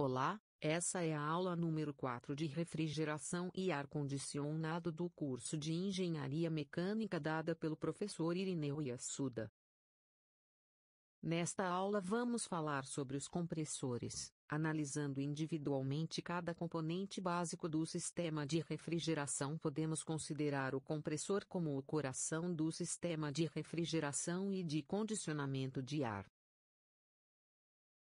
Olá, essa é a aula número 4 de refrigeração e ar-condicionado do curso de engenharia mecânica dada pelo professor Irineu Yassuda. Nesta aula vamos falar sobre os compressores, analisando individualmente cada componente básico do sistema de refrigeração. Podemos considerar o compressor como o coração do sistema de refrigeração e de condicionamento de ar.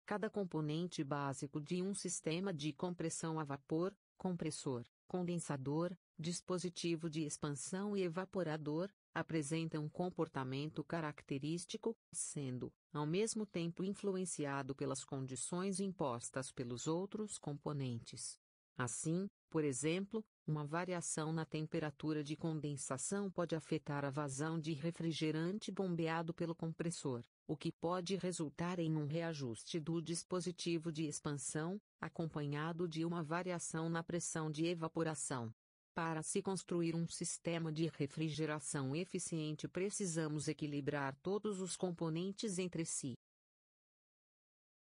Cada componente básico de um sistema de compressão a vapor, compressor, condensador, dispositivo de expansão e evaporador, apresenta um comportamento característico, sendo, ao mesmo tempo influenciado pelas condições impostas pelos outros componentes. Assim, por exemplo, uma variação na temperatura de condensação pode afetar a vazão de refrigerante bombeado pelo compressor, o que pode resultar em um reajuste do dispositivo de expansão, acompanhado de uma variação na pressão de evaporação. Para se construir um sistema de refrigeração eficiente, precisamos equilibrar todos os componentes entre si.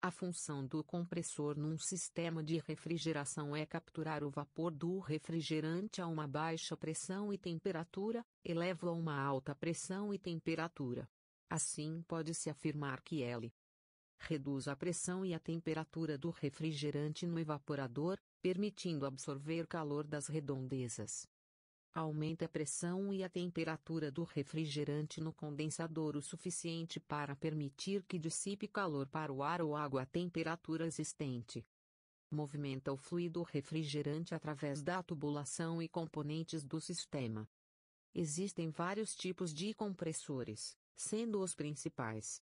A função do compressor num sistema de refrigeração é capturar o vapor do refrigerante a uma baixa pressão e temperatura, elevo a uma alta pressão e temperatura. Assim pode-se afirmar que ele reduz a pressão e a temperatura do refrigerante no evaporador, permitindo absorver calor das redondezas. Aumenta a pressão e a temperatura do refrigerante no condensador o suficiente para permitir que dissipe calor para o ar ou água à temperatura existente. Movimenta o fluido refrigerante através da tubulação e componentes do sistema. Existem vários tipos de compressores sendo os principais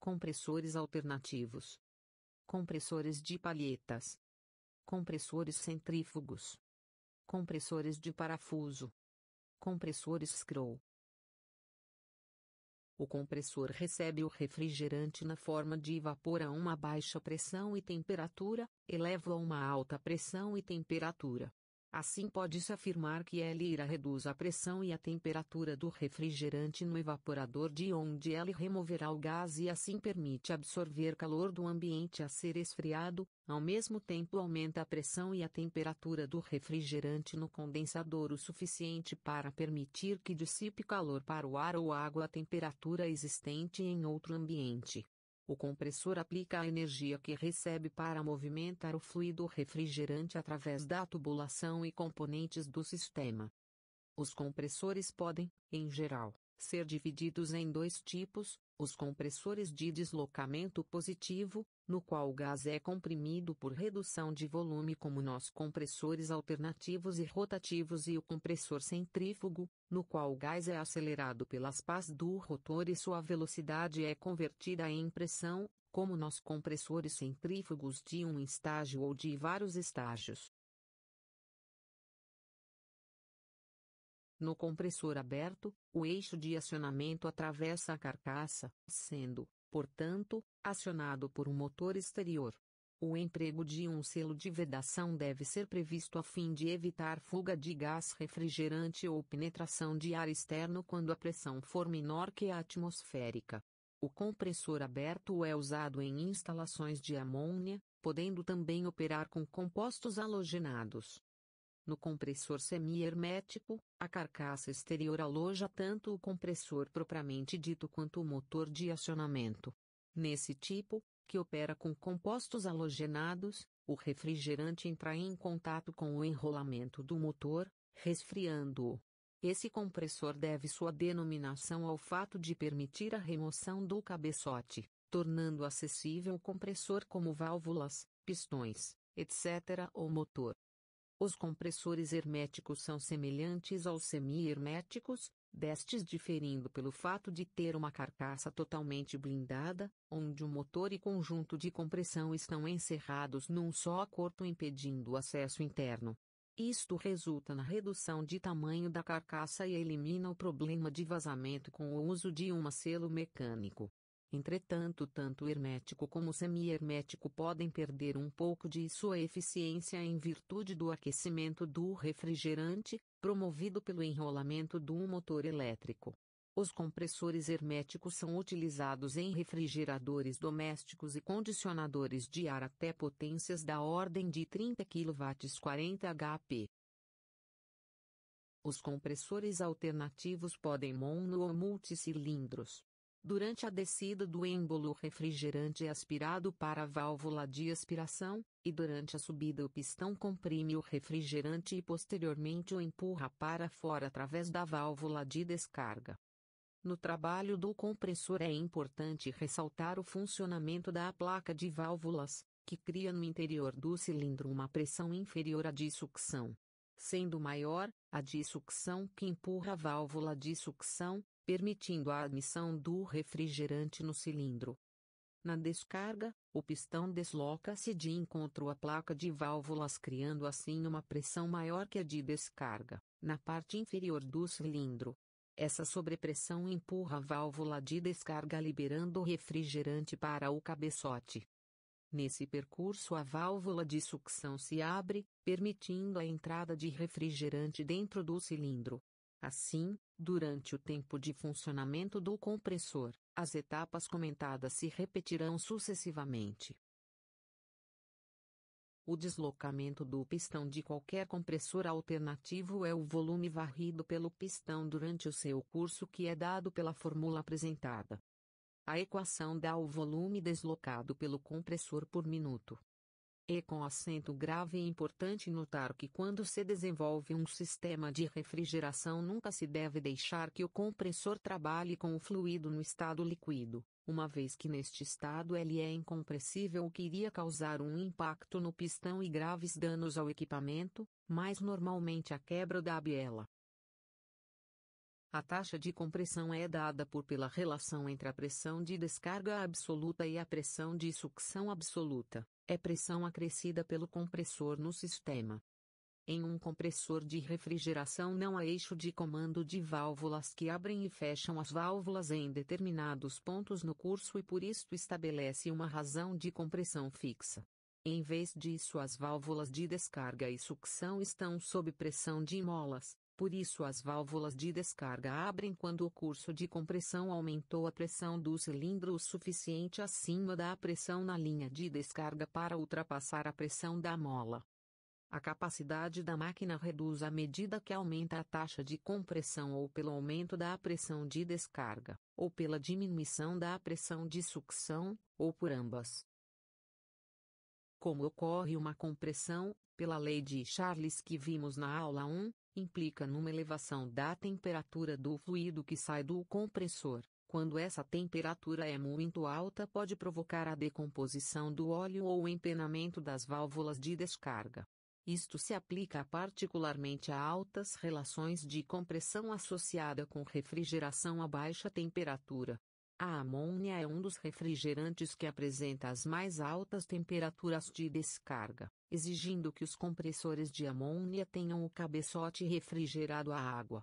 compressores alternativos, compressores de palhetas, compressores centrífugos, compressores de parafuso, compressores scroll. O compressor recebe o refrigerante na forma de vapor a uma baixa pressão e temperatura, eleva a uma alta pressão e temperatura, Assim pode-se afirmar que L-ira reduz a pressão e a temperatura do refrigerante no evaporador de onde ele removerá o gás e assim permite absorver calor do ambiente a ser esfriado, ao mesmo tempo aumenta a pressão e a temperatura do refrigerante no condensador o suficiente para permitir que dissipe calor para o ar ou água a temperatura existente em outro ambiente. O compressor aplica a energia que recebe para movimentar o fluido refrigerante através da tubulação e componentes do sistema. Os compressores podem, em geral, ser divididos em dois tipos, os compressores de deslocamento positivo, no qual o gás é comprimido por redução de volume como nos compressores alternativos e rotativos e o compressor centrífugo, no qual o gás é acelerado pelas pás do rotor e sua velocidade é convertida em pressão, como nos compressores centrífugos de um estágio ou de vários estágios. No compressor aberto, o eixo de acionamento atravessa a carcaça, sendo, portanto, acionado por um motor exterior. O emprego de um selo de vedação deve ser previsto a fim de evitar fuga de gás refrigerante ou penetração de ar externo quando a pressão for menor que a atmosférica. O compressor aberto é usado em instalações de amônia, podendo também operar com compostos halogenados. No compressor semi-hermético, a carcaça exterior aloja tanto o compressor propriamente dito quanto o motor de acionamento. Nesse tipo, que opera com compostos halogenados, o refrigerante entra em contato com o enrolamento do motor, resfriando-o. Esse compressor deve sua denominação ao fato de permitir a remoção do cabeçote, tornando acessível o compressor como válvulas, pistões, etc. ou motor. Os compressores herméticos são semelhantes aos semi-herméticos, destes diferindo pelo fato de ter uma carcaça totalmente blindada, onde o motor e conjunto de compressão estão encerrados num só corpo impedindo o acesso interno. Isto resulta na redução de tamanho da carcaça e elimina o problema de vazamento com o uso de um selo mecânico. Entretanto, tanto hermético como semi-hermético podem perder um pouco de sua eficiência em virtude do aquecimento do refrigerante, promovido pelo enrolamento do motor elétrico. Os compressores herméticos são utilizados em refrigeradores domésticos e condicionadores de ar até potências da ordem de 30 kW 40 HP. Os compressores alternativos podem mono ou multicilindros Durante a descida do êmbolo o refrigerante é aspirado para a válvula de aspiração, e durante a subida o pistão comprime o refrigerante e posteriormente o empurra para fora através da válvula de descarga. No trabalho do compressor é importante ressaltar o funcionamento da placa de válvulas, que cria no interior do cilindro uma pressão inferior à de sucção. Sendo maior, a de sucção que empurra a válvula de sucção, permitindo a admissão do refrigerante no cilindro. Na descarga, o pistão desloca-se de encontro à placa de válvulas, criando assim uma pressão maior que a de descarga, na parte inferior do cilindro. Essa sobrepressão empurra a válvula de descarga, liberando o refrigerante para o cabeçote. Nesse percurso, a válvula de sucção se abre, permitindo a entrada de refrigerante dentro do cilindro. Assim, durante o tempo de funcionamento do compressor, as etapas comentadas se repetirão sucessivamente. O deslocamento do pistão de qualquer compressor alternativo é o volume varrido pelo pistão durante o seu curso que é dado pela fórmula apresentada. A equação dá o volume deslocado pelo compressor por minuto. É com acento grave e importante notar que quando se desenvolve um sistema de refrigeração nunca se deve deixar que o compressor trabalhe com o fluido no estado líquido, uma vez que neste estado ele é incompressível o que iria causar um impacto no pistão e graves danos ao equipamento, mais normalmente a quebra da biela, a taxa de compressão é dada por pela relação entre a pressão de descarga absoluta e a pressão de sucção absoluta. É pressão acrescida pelo compressor no sistema. Em um compressor de refrigeração não há eixo de comando de válvulas que abrem e fecham as válvulas em determinados pontos no curso e por isto estabelece uma razão de compressão fixa. Em vez disso, as válvulas de descarga e sucção estão sob pressão de molas, por isso as válvulas de descarga abrem quando o curso de compressão aumentou a pressão do cilindro o suficiente acima da pressão na linha de descarga para ultrapassar a pressão da mola. A capacidade da máquina reduz à medida que aumenta a taxa de compressão ou pelo aumento da pressão de descarga, ou pela diminuição da pressão de sucção, ou por ambas. Como ocorre uma compressão, pela lei de Charles que vimos na aula 1, implica numa elevação da temperatura do fluido que sai do compressor. Quando essa temperatura é muito alta, pode provocar a decomposição do óleo ou o empenamento das válvulas de descarga. Isto se aplica particularmente a altas relações de compressão associada com refrigeração a baixa temperatura. A amônia é um dos refrigerantes que apresenta as mais altas temperaturas de descarga exigindo que os compressores de amônia tenham o cabeçote refrigerado a água.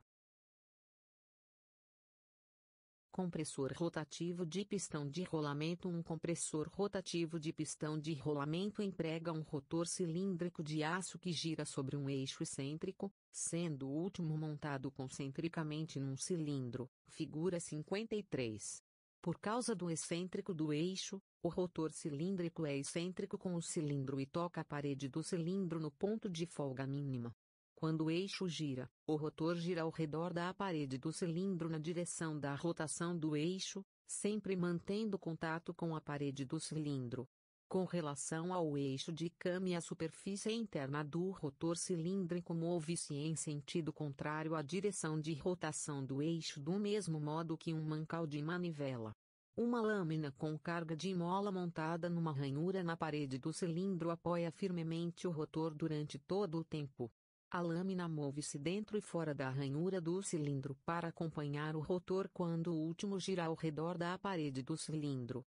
Compressor rotativo de pistão de rolamento Um compressor rotativo de pistão de rolamento emprega um rotor cilíndrico de aço que gira sobre um eixo excêntrico, sendo o último montado concentricamente num cilindro, figura 53. Por causa do excêntrico do eixo, o rotor cilíndrico é excêntrico com o cilindro e toca a parede do cilindro no ponto de folga mínima. Quando o eixo gira, o rotor gira ao redor da parede do cilindro na direção da rotação do eixo, sempre mantendo contato com a parede do cilindro, com relação ao eixo de cama e à superfície interna do rotor cilíndrico move-se em sentido contrário à direção de rotação do eixo do mesmo modo que um mancal de manivela. Uma lâmina com carga de mola montada numa ranhura na parede do cilindro apoia firmemente o rotor durante todo o tempo. A lâmina move-se dentro e fora da ranhura do cilindro para acompanhar o rotor quando o último gira ao redor da parede do cilindro.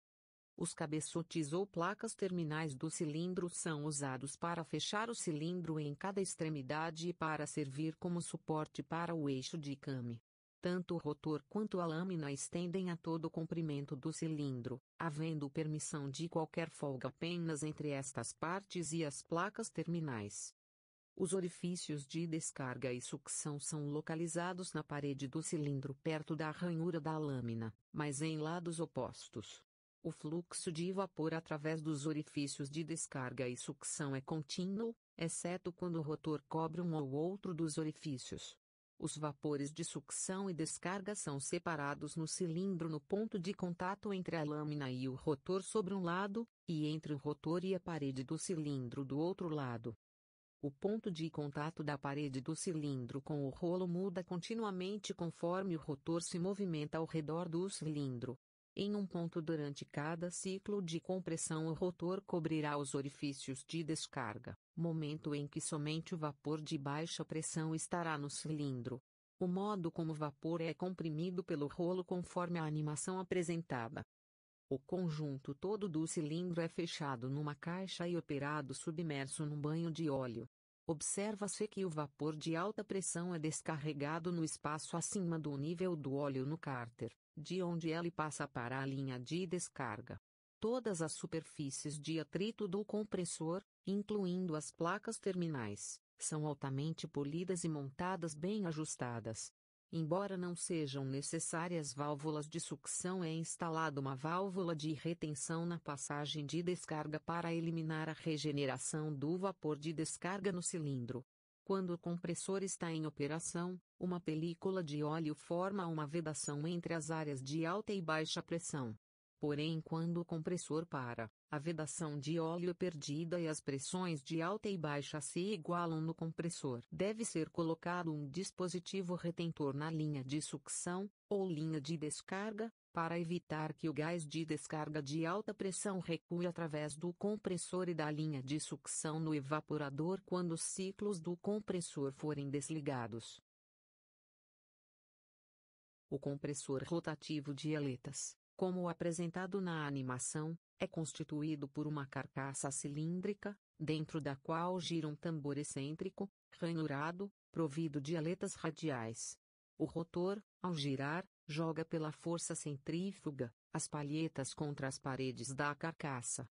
Os cabeçotes ou placas terminais do cilindro são usados para fechar o cilindro em cada extremidade e para servir como suporte para o eixo de came. Tanto o rotor quanto a lâmina estendem a todo o comprimento do cilindro, havendo permissão de qualquer folga apenas entre estas partes e as placas terminais. Os orifícios de descarga e sucção são localizados na parede do cilindro perto da ranhura da lâmina, mas em lados opostos. O fluxo de vapor através dos orifícios de descarga e sucção é contínuo, exceto quando o rotor cobre um ou outro dos orifícios. Os vapores de sucção e descarga são separados no cilindro no ponto de contato entre a lâmina e o rotor sobre um lado, e entre o rotor e a parede do cilindro do outro lado. O ponto de contato da parede do cilindro com o rolo muda continuamente conforme o rotor se movimenta ao redor do cilindro. Em um ponto durante cada ciclo de compressão, o rotor cobrirá os orifícios de descarga, momento em que somente o vapor de baixa pressão estará no cilindro. O modo como o vapor é comprimido pelo rolo conforme a animação apresentada. O conjunto todo do cilindro é fechado numa caixa e operado submerso num banho de óleo. Observa-se que o vapor de alta pressão é descarregado no espaço acima do nível do óleo no cárter, de onde ele passa para a linha de descarga. Todas as superfícies de atrito do compressor, incluindo as placas terminais, são altamente polidas e montadas bem ajustadas, Embora não sejam necessárias válvulas de sucção, é instalada uma válvula de retenção na passagem de descarga para eliminar a regeneração do vapor de descarga no cilindro. Quando o compressor está em operação, uma película de óleo forma uma vedação entre as áreas de alta e baixa pressão. Porém, quando o compressor para, a vedação de óleo perdida e as pressões de alta e baixa se igualam no compressor. Deve ser colocado um dispositivo retentor na linha de sucção, ou linha de descarga, para evitar que o gás de descarga de alta pressão recue através do compressor e da linha de sucção no evaporador quando os ciclos do compressor forem desligados. O compressor rotativo de aletas, como apresentado na animação, é constituído por uma carcaça cilíndrica, dentro da qual gira um tambor excêntrico, ranhurado, provido de aletas radiais. O rotor, ao girar, joga pela força centrífuga as palhetas contra as paredes da carcaça.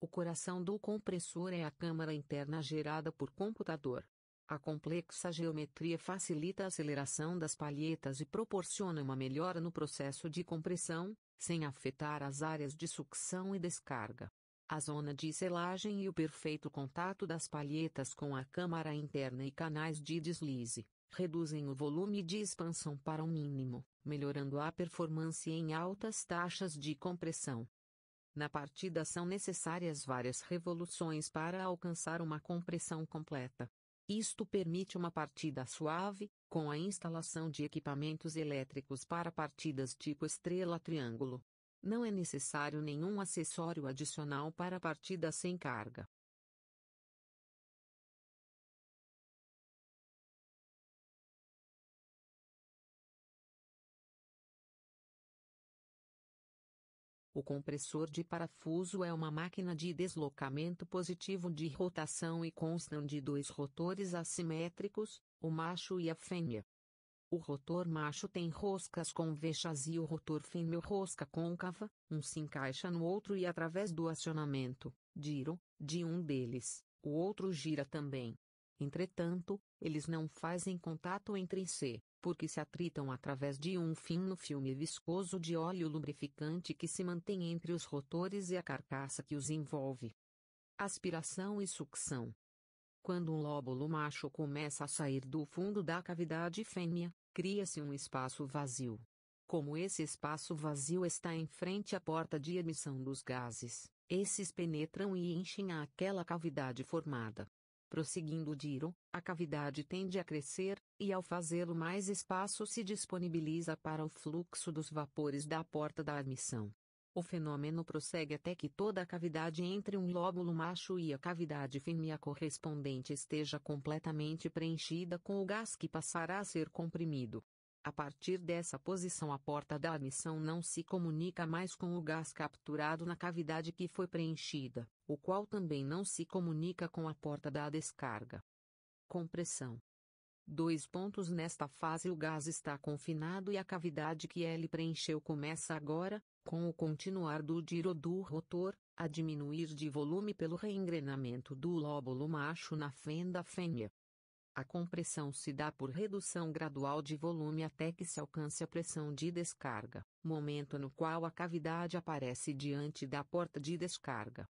O coração do compressor é a câmara interna gerada por computador. A complexa geometria facilita a aceleração das palhetas e proporciona uma melhora no processo de compressão, sem afetar as áreas de sucção e descarga. A zona de selagem e o perfeito contato das palhetas com a câmara interna e canais de deslize reduzem o volume de expansão para um mínimo, melhorando a performance em altas taxas de compressão. Na partida são necessárias várias revoluções para alcançar uma compressão completa, isto permite uma partida suave, com a instalação de equipamentos elétricos para partidas tipo estrela-triângulo. Não é necessário nenhum acessório adicional para partidas partida sem carga. O compressor de parafuso é uma máquina de deslocamento positivo de rotação e consta de dois rotores assimétricos, o macho e a fêmea. O rotor macho tem roscas convexas e o rotor fêmea rosca côncava, um se encaixa no outro e através do acionamento, giro, de um deles, o outro gira também. Entretanto, eles não fazem contato entre si porque se atritam através de um fino filme viscoso de óleo lubrificante que se mantém entre os rotores e a carcaça que os envolve. Aspiração e sucção. Quando um lóbulo macho começa a sair do fundo da cavidade fêmea, cria-se um espaço vazio. Como esse espaço vazio está em frente à porta de emissão dos gases, esses penetram e enchem aquela cavidade formada, Prosseguindo o giro, a cavidade tende a crescer, e ao fazê-lo mais espaço se disponibiliza para o fluxo dos vapores da porta da admissão. O fenômeno prossegue até que toda a cavidade entre um lóbulo macho e a cavidade fêmea correspondente esteja completamente preenchida com o gás que passará a ser comprimido. A partir dessa posição, a porta da admissão não se comunica mais com o gás capturado na cavidade que foi preenchida, o qual também não se comunica com a porta da descarga. Compressão. Dois pontos nesta fase o gás está confinado e a cavidade que ele preencheu começa agora, com o continuar do giro do rotor, a diminuir de volume pelo reengrenamento do lóbulo macho na fenda fêmea, a compressão se dá por redução gradual de volume até que se alcance a pressão de descarga, momento no qual a cavidade aparece diante da porta de descarga.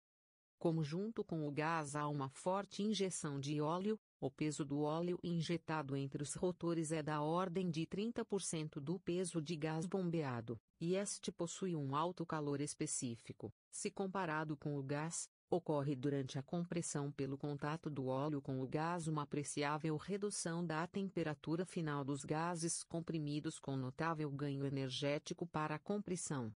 Como junto com o gás há uma forte injeção de óleo, o peso do óleo injetado entre os rotores é da ordem de 30% do peso de gás bombeado, e este possui um alto calor específico, se comparado com o gás, Ocorre durante a compressão pelo contato do óleo com o gás uma apreciável redução da temperatura final dos gases comprimidos com notável ganho energético para a compressão.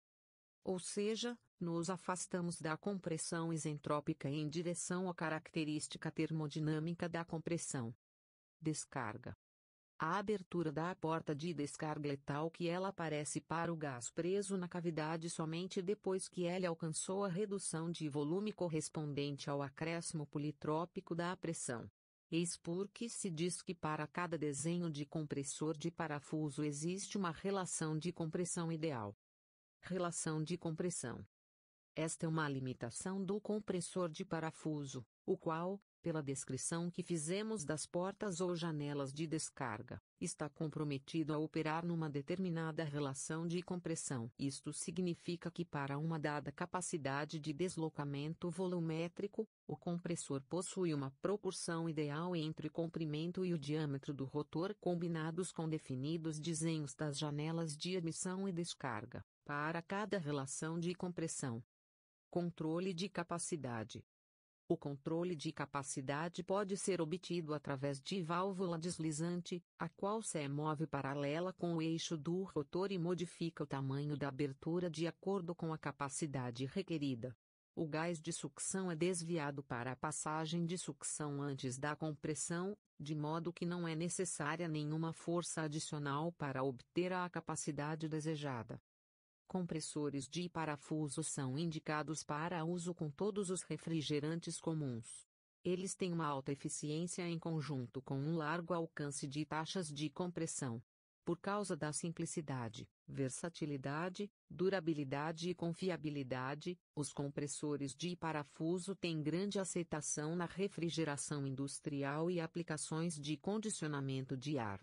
Ou seja, nos afastamos da compressão isentrópica em direção à característica termodinâmica da compressão. Descarga a abertura da porta de descarga é tal que ela aparece para o gás preso na cavidade somente depois que ele alcançou a redução de volume correspondente ao acréscimo politrópico da pressão. Eis porque se diz que para cada desenho de compressor de parafuso existe uma relação de compressão ideal. Relação de compressão. Esta é uma limitação do compressor de parafuso, o qual, pela descrição que fizemos das portas ou janelas de descarga, está comprometido a operar numa determinada relação de compressão. Isto significa que para uma dada capacidade de deslocamento volumétrico, o compressor possui uma proporção ideal entre o comprimento e o diâmetro do rotor combinados com definidos desenhos das janelas de emissão e descarga, para cada relação de compressão. Controle de capacidade o controle de capacidade pode ser obtido através de válvula deslizante, a qual se move paralela com o eixo do rotor e modifica o tamanho da abertura de acordo com a capacidade requerida. O gás de sucção é desviado para a passagem de sucção antes da compressão, de modo que não é necessária nenhuma força adicional para obter a capacidade desejada. Compressores de parafuso são indicados para uso com todos os refrigerantes comuns. Eles têm uma alta eficiência em conjunto com um largo alcance de taxas de compressão. Por causa da simplicidade, versatilidade, durabilidade e confiabilidade, os compressores de parafuso têm grande aceitação na refrigeração industrial e aplicações de condicionamento de ar.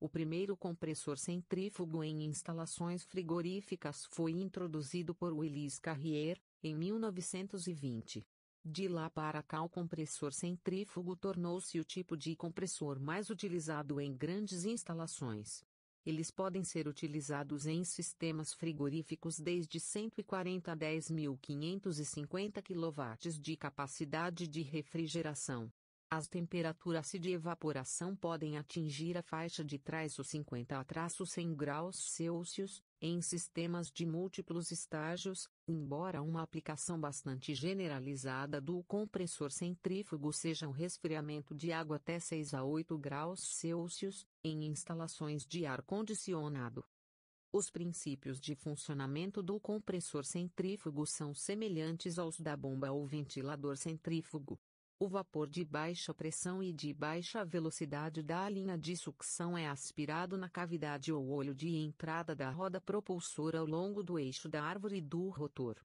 O primeiro compressor centrífugo em instalações frigoríficas foi introduzido por Willis Carrier, em 1920. De lá para cá o compressor centrífugo tornou-se o tipo de compressor mais utilizado em grandes instalações. Eles podem ser utilizados em sistemas frigoríficos desde 140 a 10.550 kW de capacidade de refrigeração. As temperaturas de evaporação podem atingir a faixa de traço 50 a traço 100 graus Celsius, em sistemas de múltiplos estágios, embora uma aplicação bastante generalizada do compressor centrífugo seja o um resfriamento de água até 6 a 8 graus Celsius, em instalações de ar-condicionado. Os princípios de funcionamento do compressor centrífugo são semelhantes aos da bomba ou ventilador centrífugo. O vapor de baixa pressão e de baixa velocidade da linha de sucção é aspirado na cavidade ou olho de entrada da roda propulsora ao longo do eixo da árvore do rotor,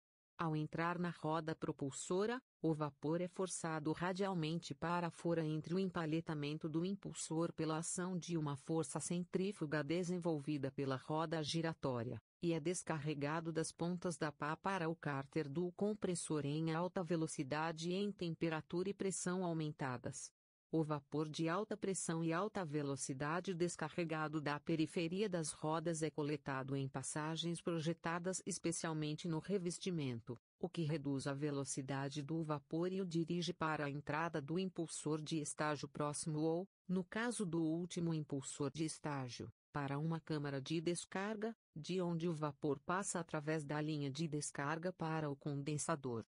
ao entrar na roda propulsora, o vapor é forçado radialmente para fora entre o empaletamento do impulsor pela ação de uma força centrífuga desenvolvida pela roda giratória, e é descarregado das pontas da pá para o cárter do compressor em alta velocidade em temperatura e pressão aumentadas o vapor de alta pressão e alta velocidade descarregado da periferia das rodas é coletado em passagens projetadas especialmente no revestimento, o que reduz a velocidade do vapor e o dirige para a entrada do impulsor de estágio próximo ou, no caso do último impulsor de estágio, para uma câmara de descarga, de onde o vapor passa através da linha de descarga para o condensador.